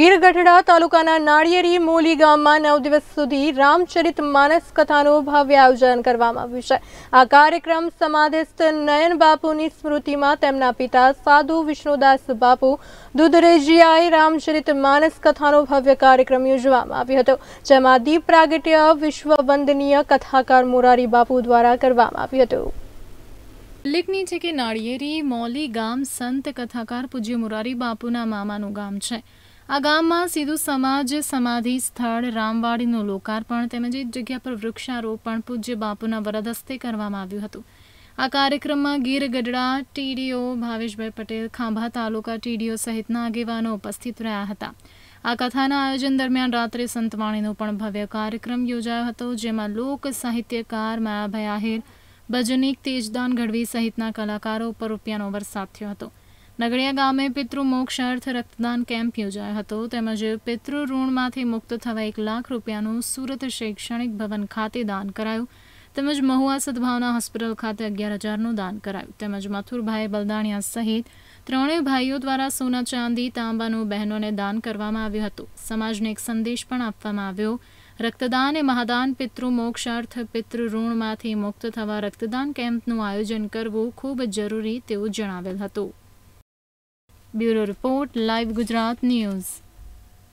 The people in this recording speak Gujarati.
ગીર ગઢડા તાલુકાના નાળિયેરી મોલી ગામમાં નવ દિવસ સુધી રામચરિત માનસ કથાનું ભવ્ય આયોજન કરવામાં આવ્યું છે આ કાર્યક્રમ સમાધિસ્થ નયન બાપુની સ્મૃતિમાં તેમના પિતા સાધુ વિષ્ણુદાસ બાપુ દુધરેજીયાએ રામચરિત માનસ કથાનો ભવ્ય કાર્યક્રમ યોજવામાં આવ્યો હતો જેમાં દીપ પ્રાગટ્ય વિશ્વવંદનીય કથાકાર મોરારી બાપુ દ્વારા કરવામાં આવ્યું હતું ઉલ્લેખનીય છે કે નાળિયેરી મોલી ગામ સંત કથાકાર પૂજ્ય મોરારી બાપુના મામાનું ગામ છે આ ગામમાં સીધું સમાજ સમાધિ સ્થળ રામવાડીનું લોકાર્પણ તેમજ એક જગ્યા પર વૃક્ષારોપણ પૂજ્ય બાપુના વરદ હસ્તે કરવામાં આવ્યું હતું આ કાર્યક્રમમાં ગીર ગઢડા ટીડીઓ ભાવેશભાઈ પટેલ ખાંભા તાલુકા ટીડીઓ સહિતના આગેવાનો ઉપસ્થિત રહ્યા હતા આ કથાના આયોજન દરમિયાન રાત્રે સંતવાણીનો પણ ભવ્ય કાર્યક્રમ યોજાયો હતો જેમાં લોક સાહિત્યકાર માયાભાઈ આહિર ભજનીક તેજદાન ગઢવી સહિતના કલાકારો ઉપર રૂપિયાનો વરસાદ થયો હતો નગડિયા ગામે પિતૃમોક્ષ અર્થ રક્તદાન કેમ્પ યોજાયો હતો તેમજ પિતૃ ઋણમાંથી મુક્ત થવા એક લાખ રૂપિયાનું સુરત શૈક્ષણિક ભવન ખાતે દાન કરાયું તેમજ મહુઆ સદભાવના હોસ્પિટલ ખાતે અગિયાર હજારનું દાન કરાયું તેમજ મથુરભાઈ બલદાણિયા સહિત ત્રણેય ભાઈઓ દ્વારા સોના ચાંદી તાંબાનું બહેનોને દાન કરવામાં આવ્યું હતું સમાજને એક સંદેશ પણ આપવામાં આવ્યો રક્તદાન એ મહાદાન પિતૃ મોક્ષાર્થ પિતૃ ઋણમાંથી મુક્ત થવા રક્તદાન કેમ્પનું આયોજન કરવું ખૂબ જરૂરી તેવું જણાવેલ હતું bureau report live Gujarat news